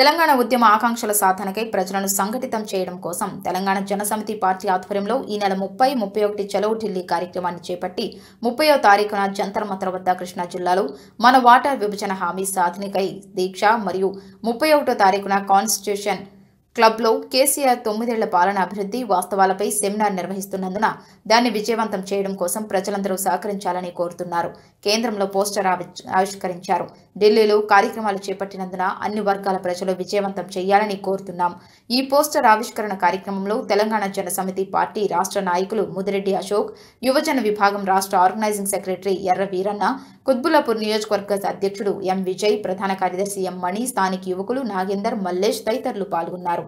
తెలంగాణ ఉద్యమ ఆకాంక్షల సాధనకై ప్రజలను సంఘటితం చేయడం కోసం తెలంగాణ జనసమితి పార్టీ ఆధ్వర్యంలో ఈ నెల ముప్పై ముప్పై ఒకటి చలవు ఢిల్లీ కార్యక్రమాన్ని చేపట్టి ముప్పయో తారీఖున జంతర్ వద్ద కృష్ణా జిల్లాలో మన వాటర్ విభజన హామీ సాధనకై దీక్ష మరియు ముప్పై ఒకటో తారీఖున కాన్స్టిట్యూషన్ క్లబ్లో కేసీఆర్ తొమ్మిదేళ్ల పాలన అభివృద్ధి వాస్తవాలపై సెమినార్ నిర్వహిస్తున్నందున దాన్ని విజయవంతం చేయడం కోసం ప్రజలందరూ సహకరించాలని కోరుతున్నారు కేంద్రంలో పోస్టర్ ఆవిష్కరించారు ఢిల్లీలో కార్యక్రమాలు చేపట్టినందున అన్ని వర్గాల ప్రజలు విజయవంతం చేయాలని కోరుతున్నాం ఈ పోస్టర్ ఆవిష్కరణ కార్యక్రమంలో తెలంగాణ జన సమితి పార్టీ రాష్ట్ర నాయకులు ముదిరెడ్డి అశోక్ యువజన విభాగం రాష్ట్ర ఆర్గనైజింగ్ సెక్రటరీ ఎర్ర వీరన్న కుత్బులాపూర్ నియోజకవర్గ అధ్యక్షుడు ఎం విజయ్ ప్రధాన కార్యదర్శి ఎం మణి స్థానిక యువకులు నాగేందర్ మల్లేష్ తదితరులు పాల్గొన్నారు